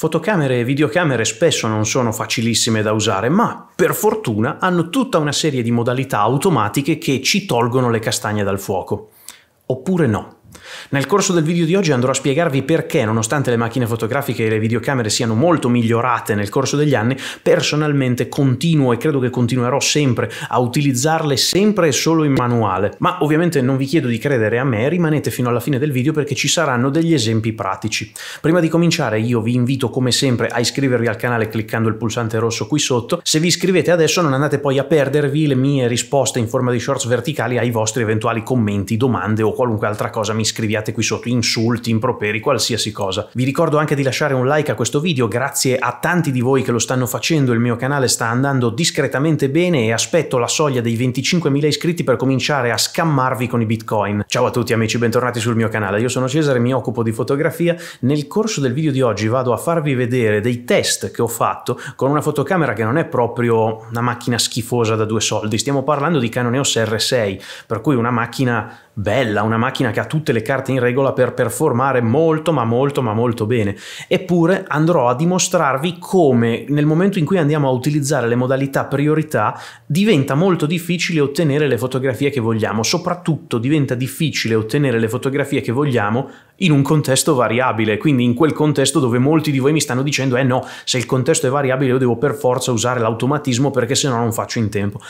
Fotocamere e videocamere spesso non sono facilissime da usare, ma per fortuna hanno tutta una serie di modalità automatiche che ci tolgono le castagne dal fuoco. Oppure no. Nel corso del video di oggi andrò a spiegarvi perché, nonostante le macchine fotografiche e le videocamere siano molto migliorate nel corso degli anni, personalmente continuo e credo che continuerò sempre a utilizzarle sempre e solo in manuale. Ma ovviamente non vi chiedo di credere a me, rimanete fino alla fine del video perché ci saranno degli esempi pratici. Prima di cominciare io vi invito come sempre a iscrivervi al canale cliccando il pulsante rosso qui sotto. Se vi iscrivete adesso non andate poi a perdervi le mie risposte in forma di shorts verticali ai vostri eventuali commenti, domande o qualunque altra cosa mi scrivete scriviate qui sotto insulti, improperi, qualsiasi cosa. Vi ricordo anche di lasciare un like a questo video, grazie a tanti di voi che lo stanno facendo, il mio canale sta andando discretamente bene e aspetto la soglia dei 25.000 iscritti per cominciare a scammarvi con i bitcoin. Ciao a tutti amici, bentornati sul mio canale, io sono Cesare, mi occupo di fotografia. Nel corso del video di oggi vado a farvi vedere dei test che ho fatto con una fotocamera che non è proprio una macchina schifosa da due soldi, stiamo parlando di Canon EOS R6, per cui una macchina bella, una macchina che ha tutte le carte in regola per performare molto ma molto ma molto bene. Eppure andrò a dimostrarvi come nel momento in cui andiamo a utilizzare le modalità priorità diventa molto difficile ottenere le fotografie che vogliamo, soprattutto diventa difficile ottenere le fotografie che vogliamo in un contesto variabile, quindi in quel contesto dove molti di voi mi stanno dicendo eh no, se il contesto è variabile io devo per forza usare l'automatismo perché se no non faccio in tempo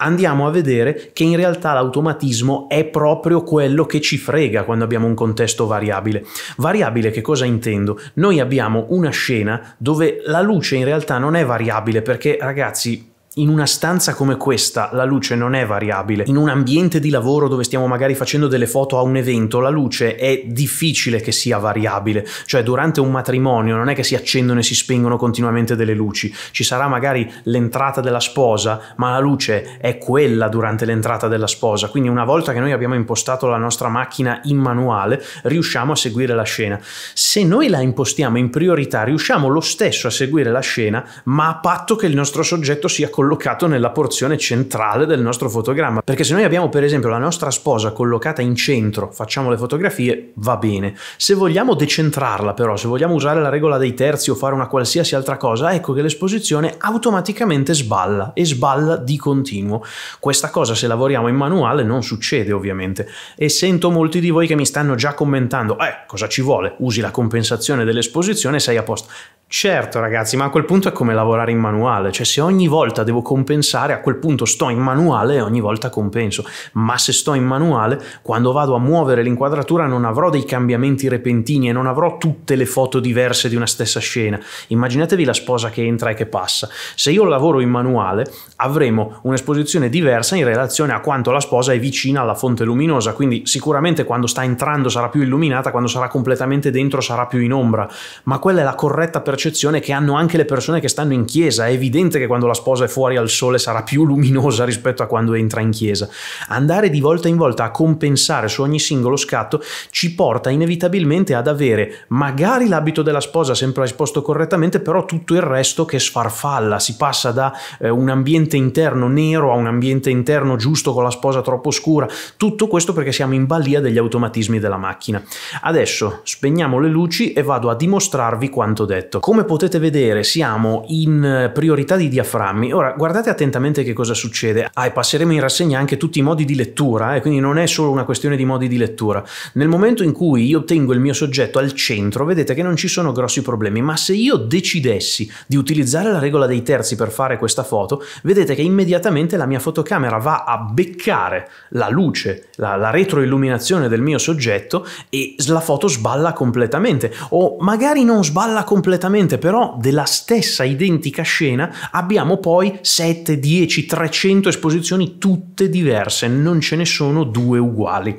andiamo a vedere che in realtà l'automatismo è proprio quello che ci frega quando abbiamo un contesto variabile. Variabile che cosa intendo? Noi abbiamo una scena dove la luce in realtà non è variabile perché ragazzi in una stanza come questa la luce non è variabile. In un ambiente di lavoro dove stiamo magari facendo delle foto a un evento, la luce è difficile che sia variabile. Cioè durante un matrimonio non è che si accendono e si spengono continuamente delle luci. Ci sarà magari l'entrata della sposa, ma la luce è quella durante l'entrata della sposa. Quindi una volta che noi abbiamo impostato la nostra macchina in manuale, riusciamo a seguire la scena. Se noi la impostiamo in priorità, riusciamo lo stesso a seguire la scena, ma a patto che il nostro soggetto sia collocato nella porzione centrale del nostro fotogramma. Perché se noi abbiamo per esempio la nostra sposa collocata in centro, facciamo le fotografie, va bene. Se vogliamo decentrarla però, se vogliamo usare la regola dei terzi o fare una qualsiasi altra cosa, ecco che l'esposizione automaticamente sballa e sballa di continuo. Questa cosa se lavoriamo in manuale non succede ovviamente. E sento molti di voi che mi stanno già commentando, eh, cosa ci vuole? Usi la compensazione dell'esposizione e sei a posto. Certo ragazzi, ma a quel punto è come lavorare in manuale, cioè se ogni volta devo compensare, a quel punto sto in manuale e ogni volta compenso. Ma se sto in manuale, quando vado a muovere l'inquadratura non avrò dei cambiamenti repentini e non avrò tutte le foto diverse di una stessa scena. Immaginatevi la sposa che entra e che passa. Se io lavoro in manuale, avremo un'esposizione diversa in relazione a quanto la sposa è vicina alla fonte luminosa, quindi sicuramente quando sta entrando sarà più illuminata, quando sarà completamente dentro sarà più in ombra, ma quella è la corretta percezione che hanno anche le persone che stanno in chiesa, è evidente che quando la sposa è fuori fuori al sole sarà più luminosa rispetto a quando entra in chiesa. Andare di volta in volta a compensare su ogni singolo scatto ci porta inevitabilmente ad avere magari l'abito della sposa sempre esposto correttamente, però tutto il resto che sfarfalla, si passa da eh, un ambiente interno nero a un ambiente interno giusto con la sposa troppo scura, tutto questo perché siamo in balia degli automatismi della macchina. Adesso spegniamo le luci e vado a dimostrarvi quanto detto. Come potete vedere siamo in eh, priorità di diaframmi, ora guardate attentamente che cosa succede. Ah, e passeremo in rassegna anche tutti i modi di lettura, eh, quindi non è solo una questione di modi di lettura. Nel momento in cui io tengo il mio soggetto al centro, vedete che non ci sono grossi problemi, ma se io decidessi di utilizzare la regola dei terzi per fare questa foto, vedete che immediatamente la mia fotocamera va a beccare la luce, la, la retroilluminazione del mio soggetto e la foto sballa completamente. O magari non sballa completamente, però della stessa identica scena abbiamo poi 7, 10, 300 esposizioni tutte diverse, non ce ne sono due uguali.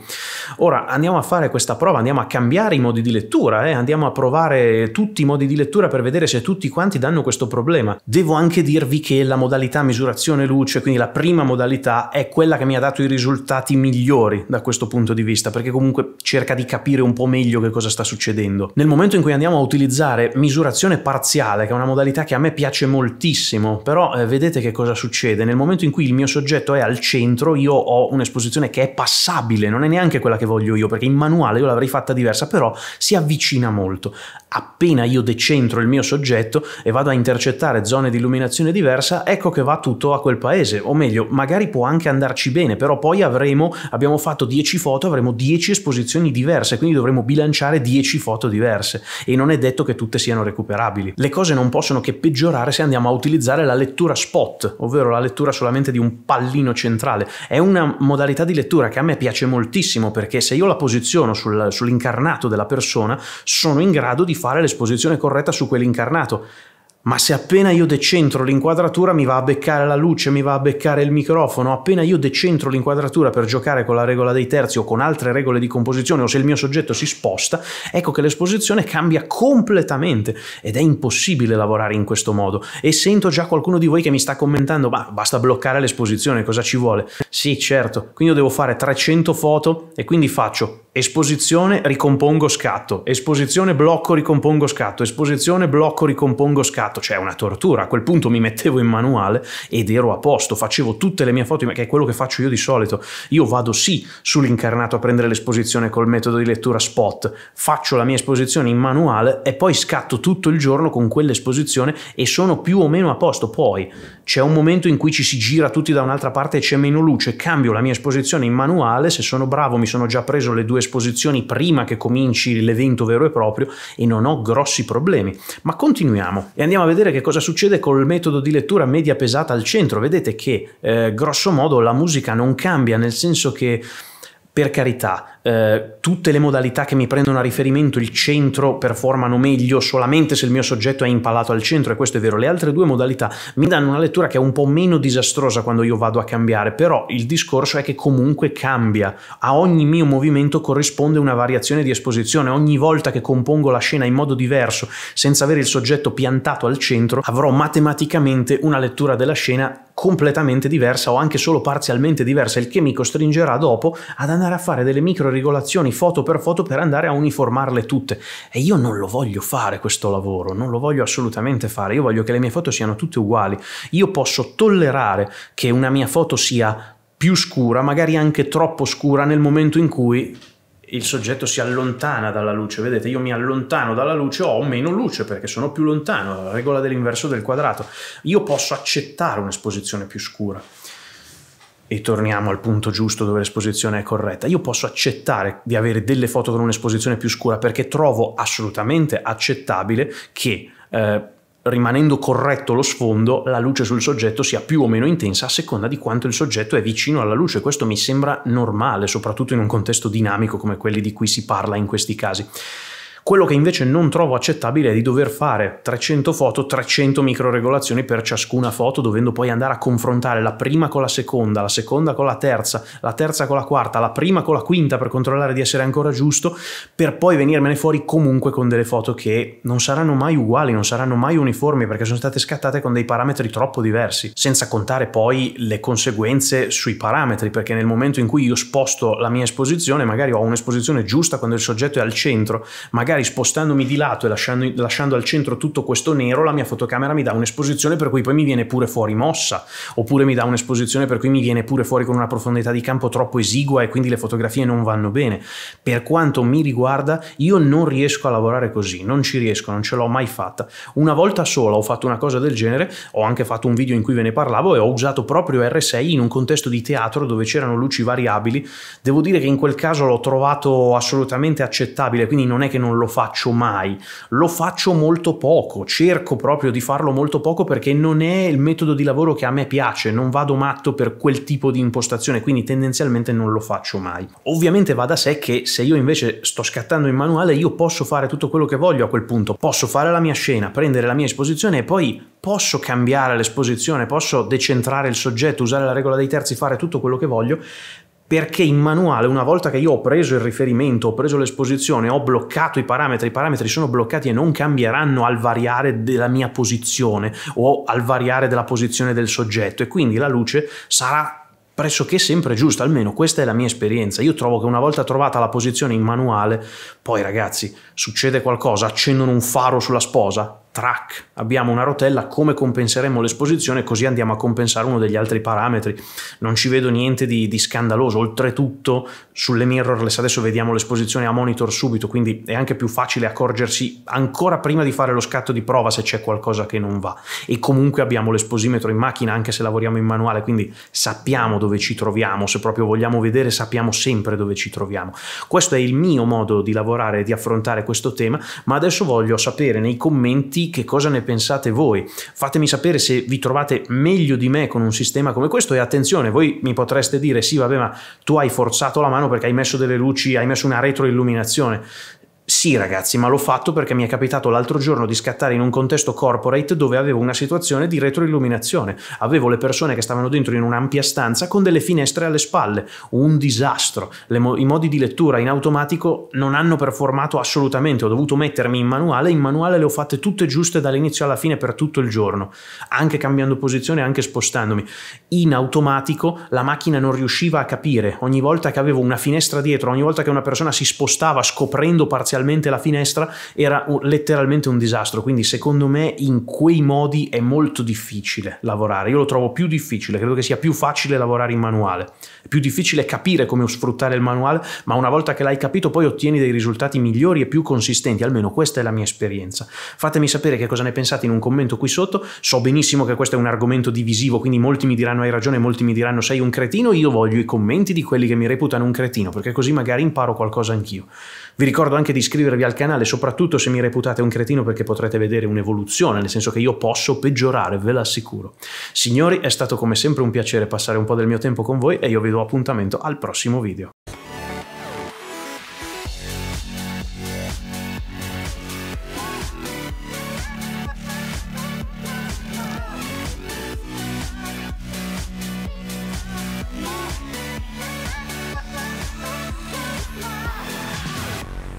Ora andiamo a fare questa prova, andiamo a cambiare i modi di lettura, eh? andiamo a provare tutti i modi di lettura per vedere se tutti quanti danno questo problema. Devo anche dirvi che la modalità misurazione luce, quindi la prima modalità, è quella che mi ha dato i risultati migliori da questo punto di vista, perché comunque cerca di capire un po' meglio che cosa sta succedendo. Nel momento in cui andiamo a utilizzare misurazione parziale, che è una modalità che a me piace moltissimo, però eh, vedete vedete che cosa succede? Nel momento in cui il mio soggetto è al centro, io ho un'esposizione che è passabile, non è neanche quella che voglio io, perché in manuale io l'avrei fatta diversa, però si avvicina molto appena io decentro il mio soggetto e vado a intercettare zone di illuminazione diversa, ecco che va tutto a quel paese, o meglio, magari può anche andarci bene, però poi avremo, abbiamo fatto 10 foto, avremo 10 esposizioni diverse, quindi dovremo bilanciare 10 foto diverse e non è detto che tutte siano recuperabili. Le cose non possono che peggiorare se andiamo a utilizzare la lettura spot, ovvero la lettura solamente di un pallino centrale. È una modalità di lettura che a me piace moltissimo perché se io la posiziono sul, sull'incarnato della persona sono in grado di fare l'esposizione corretta su quell'incarnato. Ma se appena io decentro l'inquadratura mi va a beccare la luce, mi va a beccare il microfono, appena io decentro l'inquadratura per giocare con la regola dei terzi o con altre regole di composizione o se il mio soggetto si sposta, ecco che l'esposizione cambia completamente ed è impossibile lavorare in questo modo. E sento già qualcuno di voi che mi sta commentando, ma basta bloccare l'esposizione, cosa ci vuole? Sì, certo, quindi io devo fare 300 foto e quindi faccio esposizione, ricompongo, scatto, esposizione, blocco, ricompongo, scatto, esposizione, blocco, ricompongo, scatto, cioè una tortura. A quel punto mi mettevo in manuale ed ero a posto, facevo tutte le mie foto, che è quello che faccio io di solito. Io vado sì sull'incarnato a prendere l'esposizione col metodo di lettura spot, faccio la mia esposizione in manuale e poi scatto tutto il giorno con quell'esposizione e sono più o meno a posto. Poi c'è un momento in cui ci si gira tutti da un'altra parte e c'è meno luce, cambio la mia esposizione in manuale, se sono bravo mi sono già preso le due esposizioni prima che cominci l'evento vero e proprio e non ho grossi problemi. Ma continuiamo e andiamo a vedere che cosa succede col metodo di lettura media pesata al centro. Vedete che eh, grosso modo la musica non cambia, nel senso che per carità, eh, tutte le modalità che mi prendono a riferimento, il centro performano meglio solamente se il mio soggetto è impalato al centro, e questo è vero. Le altre due modalità mi danno una lettura che è un po' meno disastrosa quando io vado a cambiare, però il discorso è che comunque cambia. A ogni mio movimento corrisponde una variazione di esposizione. Ogni volta che compongo la scena in modo diverso, senza avere il soggetto piantato al centro, avrò matematicamente una lettura della scena completamente diversa o anche solo parzialmente diversa, il che mi costringerà dopo ad andare a fare delle micro regolazioni foto per foto per andare a uniformarle tutte. E io non lo voglio fare questo lavoro, non lo voglio assolutamente fare. Io voglio che le mie foto siano tutte uguali. Io posso tollerare che una mia foto sia più scura, magari anche troppo scura nel momento in cui il soggetto si allontana dalla luce. Vedete, io mi allontano dalla luce, ho meno luce perché sono più lontano, la regola dell'inverso del quadrato. Io posso accettare un'esposizione più scura e torniamo al punto giusto dove l'esposizione è corretta, io posso accettare di avere delle foto con un'esposizione più scura perché trovo assolutamente accettabile che eh, rimanendo corretto lo sfondo, la luce sul soggetto sia più o meno intensa a seconda di quanto il soggetto è vicino alla luce. Questo mi sembra normale, soprattutto in un contesto dinamico come quelli di cui si parla in questi casi. Quello che invece non trovo accettabile è di dover fare 300 foto, 300 microregolazioni per ciascuna foto, dovendo poi andare a confrontare la prima con la seconda, la seconda con la terza, la terza con la quarta, la prima con la quinta per controllare di essere ancora giusto, per poi venirmene fuori comunque con delle foto che non saranno mai uguali, non saranno mai uniformi perché sono state scattate con dei parametri troppo diversi, senza contare poi le conseguenze sui parametri, perché nel momento in cui io sposto la mia esposizione, magari ho un'esposizione giusta quando il soggetto è al centro, magari magari spostandomi di lato e lasciando, lasciando, al centro tutto questo nero, la mia fotocamera mi dà un'esposizione per cui poi mi viene pure fuori mossa, oppure mi dà un'esposizione per cui mi viene pure fuori con una profondità di campo troppo esigua e quindi le fotografie non vanno bene. Per quanto mi riguarda, io non riesco a lavorare così, non ci riesco, non ce l'ho mai fatta. Una volta sola ho fatto una cosa del genere, ho anche fatto un video in cui ve ne parlavo e ho usato proprio R6 in un contesto di teatro dove c'erano luci variabili. Devo dire che in quel caso l'ho trovato assolutamente accettabile, quindi non è che non l'ho lo faccio mai, lo faccio molto poco, cerco proprio di farlo molto poco perché non è il metodo di lavoro che a me piace, non vado matto per quel tipo di impostazione, quindi tendenzialmente non lo faccio mai. Ovviamente va da sé che se io invece sto scattando in manuale io posso fare tutto quello che voglio a quel punto, posso fare la mia scena, prendere la mia esposizione e poi posso cambiare l'esposizione, posso decentrare il soggetto, usare la regola dei terzi, fare tutto quello che voglio, perché in manuale una volta che io ho preso il riferimento, ho preso l'esposizione, ho bloccato i parametri, i parametri sono bloccati e non cambieranno al variare della mia posizione o al variare della posizione del soggetto e quindi la luce sarà pressoché sempre giusta, almeno questa è la mia esperienza. Io trovo che una volta trovata la posizione in manuale, poi ragazzi, succede qualcosa, accendono un faro sulla sposa, track, abbiamo una rotella, come compenseremo l'esposizione, così andiamo a compensare uno degli altri parametri. Non ci vedo niente di, di scandaloso, oltretutto sulle mirrorless adesso vediamo l'esposizione a monitor subito, quindi è anche più facile accorgersi ancora prima di fare lo scatto di prova se c'è qualcosa che non va. E comunque abbiamo l'esposimetro in macchina anche se lavoriamo in manuale, quindi sappiamo dove ci troviamo, se proprio vogliamo vedere sappiamo sempre dove ci troviamo. Questo è il mio modo di lavorare e di affrontare questo tema, ma adesso voglio sapere nei commenti siti, che cosa ne pensate voi? Fatemi sapere se vi trovate meglio di me con un sistema come questo e attenzione, voi mi potreste dire sì vabbè ma tu hai forzato la mano perché hai messo delle luci, hai messo una retroilluminazione. Sì ragazzi, ma l'ho fatto perché mi è capitato l'altro giorno di scattare in un contesto corporate dove avevo una situazione di retroilluminazione. Avevo le persone che stavano dentro in un'ampia stanza con delle finestre alle spalle. Un disastro. Mo- I modi di lettura in automatico non hanno performato assolutamente. Ho dovuto mettermi in manuale. In manuale le ho fatte tutte giuste dall'inizio alla fine per tutto il giorno. Anche cambiando posizione, anche spostandomi. In automatico la macchina non riusciva a capire. Ogni volta che avevo una finestra dietro, ogni volta che una persona si spostava scoprendo parzialmente letteralmente la finestra era un, letteralmente un disastro, quindi secondo me in quei modi è molto difficile lavorare, io lo trovo più difficile, credo che sia più facile lavorare in manuale, è più difficile capire come sfruttare il manuale, ma una volta che l'hai capito poi ottieni dei risultati migliori e più consistenti, almeno questa è la mia esperienza. Fatemi sapere che cosa ne pensate in un commento qui sotto, so benissimo che questo è un argomento divisivo, quindi molti mi diranno hai ragione, molti mi diranno sei un cretino, io voglio i commenti di quelli che mi reputano un cretino, perché così magari imparo qualcosa anch'io. Vi ricordo anche di iscrivervi al canale, soprattutto se mi reputate un cretino, perché potrete vedere un'evoluzione, nel senso che io posso peggiorare, ve l'assicuro. Signori, è stato come sempre un piacere passare un po' del mio tempo con voi e io vi do appuntamento al prossimo video. Yeah.